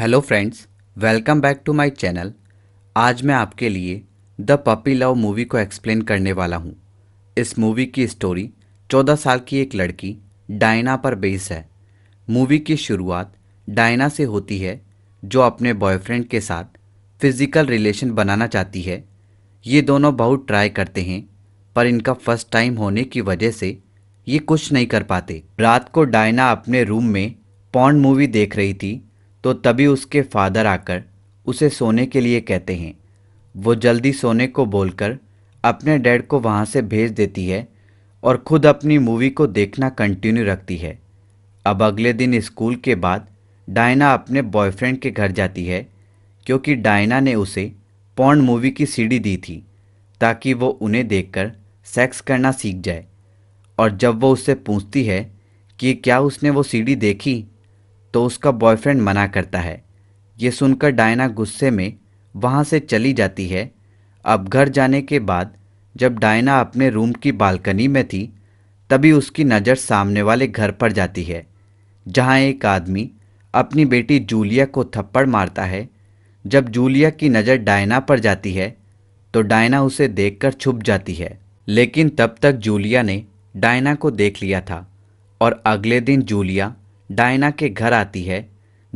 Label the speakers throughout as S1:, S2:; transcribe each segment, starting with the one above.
S1: hello friends welcome back to my channel आज मैं आपके लिए द पपी लव मूवी को एक्सप्लेन करने वाला हूँ इस मूवी की स्टोरी 14 साल की एक लड़की डायना पर बेस है मूवी की शुरुआत डायना से होती है जो अपने बॉयफ्रेंड के साथ फिज़िकल रिलेशन बनाना चाहती है ये दोनों बहुत ट्राई करते हैं पर इनका फर्स्ट टाइम होने की वजह से ये कुछ नहीं कर पाते रात को डायना अपने रूम में पॉन्ड मूवी देख रही थी तो तभी उसके फादर आकर उसे सोने के लिए कहते हैं वो जल्दी सोने को बोलकर अपने डैड को वहाँ से भेज देती है और ख़ुद अपनी मूवी को देखना कंटिन्यू रखती है अब अगले दिन स्कूल के बाद डायना अपने बॉयफ्रेंड के घर जाती है क्योंकि डायना ने उसे पॉन्ड मूवी की सीढ़ी दी थी ताकि वो उन्हें देखकर सेक्स करना सीख जाए और जब वो उससे पूछती है कि क्या उसने वो सीढ़ी देखी तो उसका बॉयफ्रेंड मना करता है ये सुनकर डायना गुस्से में वहाँ से चली जाती है अब घर जाने के बाद जब डायना अपने रूम की बालकनी में थी तभी उसकी नज़र सामने वाले घर पर जाती है जहाँ एक आदमी अपनी बेटी जूलिया को थप्पड़ मारता है जब जूलिया की नज़र डायना पर जाती है तो डायना उसे देखकर छुप जाती है लेकिन तब तक जूलिया ने डायना को देख लिया था और अगले दिन जूलिया डायना के घर आती है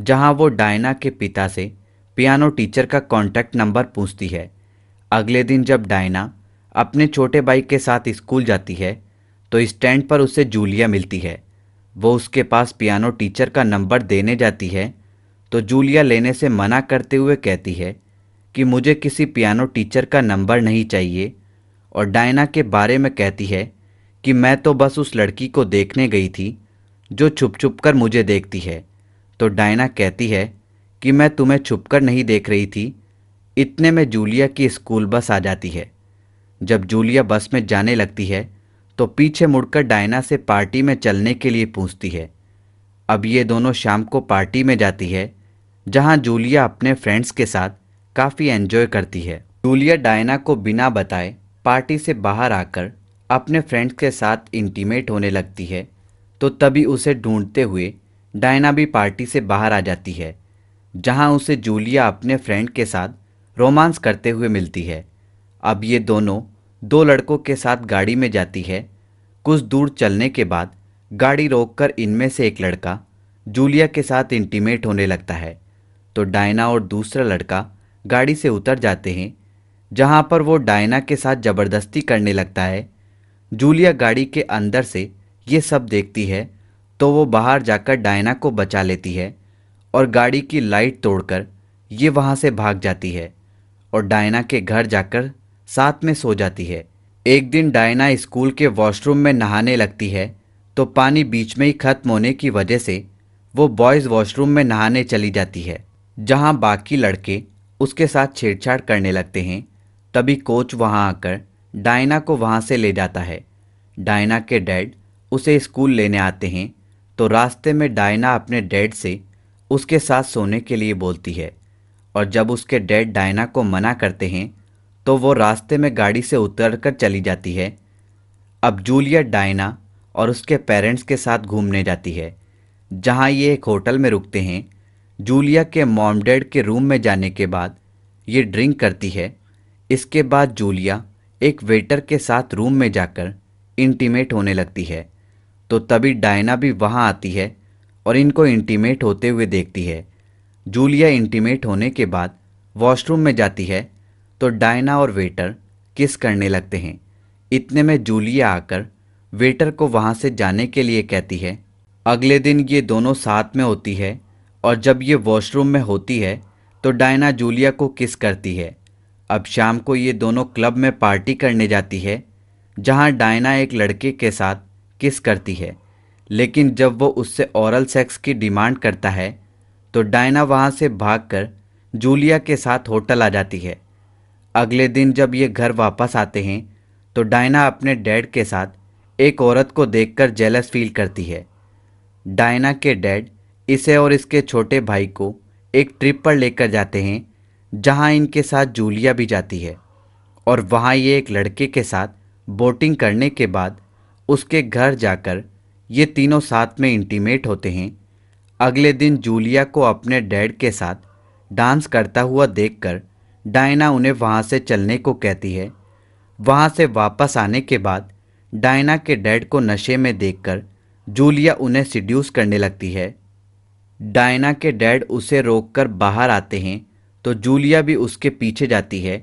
S1: जहां वो डायना के पिता से पियानो टीचर का कॉन्टैक्ट नंबर पूछती है अगले दिन जब डायना अपने छोटे भाई के साथ स्कूल जाती है तो स्टैंड पर उसे जूलिया मिलती है वो उसके पास पियानो टीचर का नंबर देने जाती है तो जूलिया लेने से मना करते हुए कहती है कि मुझे किसी पियानो टीचर का नंबर नहीं चाहिए और डायना के बारे में कहती है कि मैं तो बस उस लड़की को देखने गई थी जो छुप छुप कर मुझे देखती है तो डायना कहती है कि मैं तुम्हें छुप कर नहीं देख रही थी इतने में जूलिया की स्कूल बस आ जाती है जब जूलिया बस में जाने लगती है तो पीछे मुड़कर डायना से पार्टी में चलने के लिए पूछती है अब ये दोनों शाम को पार्टी में जाती है जहाँ जूलिया अपने फ्रेंड्स के साथ काफ़ी एन्जॉय करती है जूलिया डायना को बिना बताए पार्टी से बाहर आकर अपने फ्रेंड्स के साथ इंटीमेट होने लगती है तो तभी उसे ढूंढते हुए डायना भी पार्टी से बाहर आ जाती है जहां उसे जूलिया अपने फ्रेंड के साथ रोमांस करते हुए मिलती है अब ये दोनों दो लड़कों के साथ गाड़ी में जाती है कुछ दूर चलने के बाद गाड़ी रोककर इनमें से एक लड़का जूलिया के साथ इंटीमेट होने लगता है तो डायना और दूसरा लड़का गाड़ी से उतर जाते हैं जहां पर वो डायना के साथ ज़बरदस्ती करने लगता है जूलिया गाड़ी के अंदर से ये सब देखती है तो वो बाहर जाकर डायना को बचा लेती है और गाड़ी की लाइट तोड़कर ये वहाँ से भाग जाती है और डायना के घर जाकर साथ में सो जाती है एक दिन डायना स्कूल के वॉशरूम में नहाने लगती है तो पानी बीच में ही ख़त्म होने की वजह से वो बॉयज़ वॉशरूम में नहाने चली जाती है जहाँ बाकी लड़के उसके साथ छेड़छाड़ करने लगते हैं तभी कोच वहाँ आकर डायना को वहाँ से ले जाता है डायना के डैड उसे स्कूल लेने आते हैं तो रास्ते में डायना अपने डैड से उसके साथ सोने के लिए बोलती है और जब उसके डैड डायना को मना करते हैं तो वो रास्ते में गाड़ी से उतर कर चली जाती है अब जूलियट डायना और उसके पेरेंट्स के साथ घूमने जाती है जहाँ ये एक होटल में रुकते हैं जूलिया के मॉम डैड के रूम में जाने के बाद ये ड्रिंक करती है इसके बाद जूलिया एक वेटर के साथ रूम में जाकर इंटीमेट होने लगती है तो तभी डायना भी वहाँ आती है और इनको इंटीमेट होते हुए देखती है जूलिया इंटीमेट होने के बाद वॉशरूम में जाती है तो डायना और वेटर किस करने लगते हैं इतने में जूलिया आकर वेटर को वहाँ से जाने के लिए कहती है अगले दिन ये दोनों साथ में होती है और जब ये वॉशरूम में होती है तो डायना जूलिया को किस करती है अब शाम को ये दोनों क्लब में पार्टी करने जाती है जहाँ डायना एक लड़के के साथ किस करती है लेकिन जब वो उससे औरल सेक्स की डिमांड करता है तो डायना वहाँ से भागकर जूलिया के साथ होटल आ जाती है अगले दिन जब ये घर वापस आते हैं तो डायना अपने डैड के साथ एक औरत को देखकर जेलस फील करती है डायना के डैड इसे और इसके छोटे भाई को एक ट्रिप पर लेकर जाते हैं जहां इनके साथ जूलिया भी जाती है और वहां ये एक लड़के के साथ बोटिंग करने के बाद उसके घर जाकर ये तीनों साथ में इंटीमेट होते हैं अगले दिन जूलिया को अपने डैड के साथ डांस करता हुआ देखकर डायना उन्हें वहाँ से चलने को कहती है वहाँ से वापस आने के बाद डायना के डैड को नशे में देखकर जूलिया उन्हें सिड्यूस करने लगती है डायना के डैड उसे रोककर बाहर आते हैं तो जूलिया भी उसके पीछे जाती है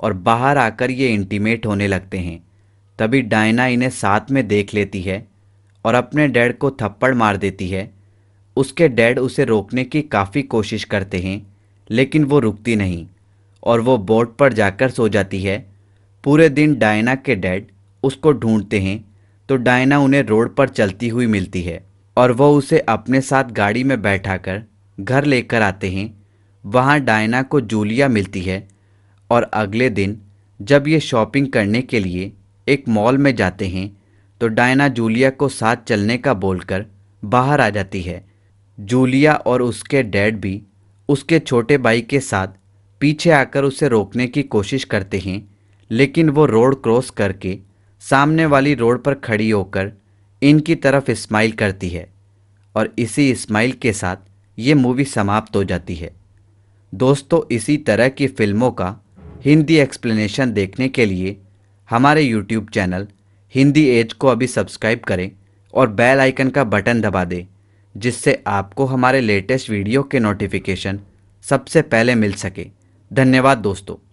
S1: और बाहर आकर ये इंटीमेट होने लगते हैं तभी डायना इन्हें साथ में देख लेती है और अपने डैड को थप्पड़ मार देती है उसके डैड उसे रोकने की काफ़ी कोशिश करते हैं लेकिन वो रुकती नहीं और वो बोट पर जाकर सो जाती है पूरे दिन डायना के डैड उसको ढूंढते हैं तो डायना उन्हें रोड पर चलती हुई मिलती है और वो उसे अपने साथ गाड़ी में बैठाकर घर लेकर आते हैं वहाँ डायना को जूलिया मिलती है और अगले दिन जब ये शॉपिंग करने के लिए एक मॉल में जाते हैं तो डायना जूलिया को साथ चलने का बोलकर बाहर आ जाती है जूलिया और उसके डैड भी उसके छोटे भाई के साथ पीछे आकर उसे रोकने की कोशिश करते हैं लेकिन वो रोड क्रॉस करके सामने वाली रोड पर खड़ी होकर इनकी तरफ स्माइल करती है और इसी स्माइल के साथ ये मूवी समाप्त हो जाती है दोस्तों इसी तरह की फ़िल्मों का हिंदी एक्सप्लेनेशन देखने के लिए हमारे यूट्यूब चैनल हिंदी एज को अभी सब्सक्राइब करें और बेल आइकन का बटन दबा दें जिससे आपको हमारे लेटेस्ट वीडियो के नोटिफिकेशन सबसे पहले मिल सके धन्यवाद दोस्तों